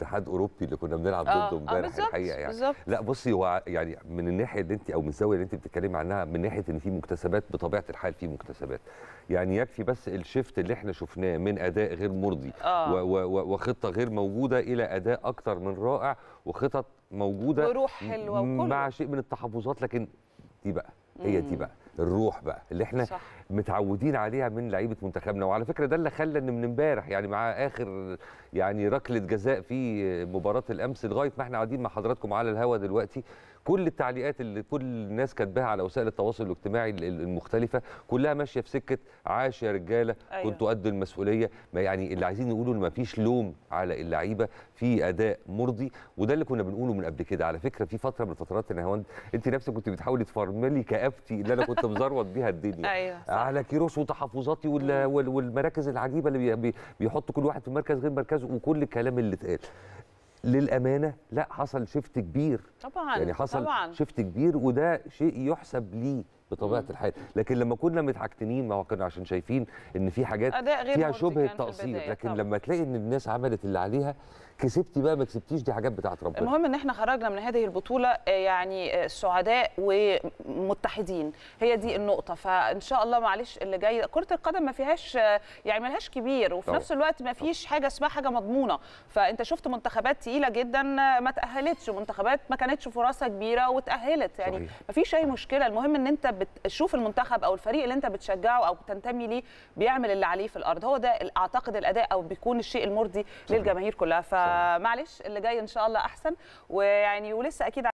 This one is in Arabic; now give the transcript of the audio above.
اتحاد اوروبي اللي كنا بنلعب آه، ضده آه، امبارح الحقيقه يعني بالزبط. لا بصي هو يعني من الناحيه اللي انت او من الزاويه اللي انت بتتكلمي عنها من ناحيه ان في مكتسبات بطبيعه الحال في مكتسبات يعني يكفي بس الشفت اللي احنا شفناه من اداء غير مرضي آه. و و وخطه غير موجوده الى اداء اكتر من رائع وخطط موجوده وروح حلوه وكل مع شيء من التحفظات لكن دي بقى هي دي بقى الروح بقى اللي احنا صح. متعودين عليها من لعيبه منتخبنا وعلى فكره ده اللي خلى ان من امبارح يعني مع اخر يعني ركله جزاء في مباراه الامس لغايه ما احنا قاعدين مع حضراتكم على الهوا دلوقتي كل التعليقات اللي كل الناس كاتباها على وسائل التواصل الاجتماعي المختلفه كلها ماشيه في سكه عاش يا رجاله أيوة. كنتوا قد المسؤوليه ما يعني اللي عايزين نقوله ان ما فيش لوم على اللعيبه في اداء مرضي وده اللي كنا بنقوله من قبل كده على فكره في فتره من الفترات ان انت نفسك كنت بتحاولي تفرملي كابتي اللي انا كنت مزروط بيها الدنيا أيوة على كيروس وتحفظاتي والمراكز العجيبه اللي بيحط كل واحد في مركز غير مركزه وكل الكلام اللي اتقال للامانه لا حصل شفت كبير طبعا يعني حصل طبعا. شفت كبير وده شيء يحسب ليه بطبيعه الحال لكن لما كنا متحكتنين ما هو كنا عشان شايفين ان في حاجات فيها شبهه يعني تقصير لكن طبعا. لما تلاقي ان الناس عملت اللي عليها كسبتي بقى ما كسبتيش دي حاجات بتاعت ربنا المهم ان احنا خرجنا من هذه البطوله آه، يعني آه، سعداء ومتحدين هي دي النقطه فان شاء الله معلش اللي جاي كره القدم ما فيهاش يعني ما لهاش كبير وفي طبعا. نفس الوقت ما فيش حاجه اسمها حاجه مضمونه فانت شفت منتخبات تقيله جدا آه، ما تاهلتش منتخبات ما كانتش فرصها كبيره وتاهلت يعني ما فيش اي مشكله المهم ان انت بتشوف المنتخب او الفريق اللي انت بتشجعه او بتنتمي ليه بيعمل اللي عليه في الارض هو ده اعتقد الاداء او بيكون الشيء المرضي للجماهير كلها فمعلش اللي جاي ان شاء الله احسن ويعني ولسه اكيد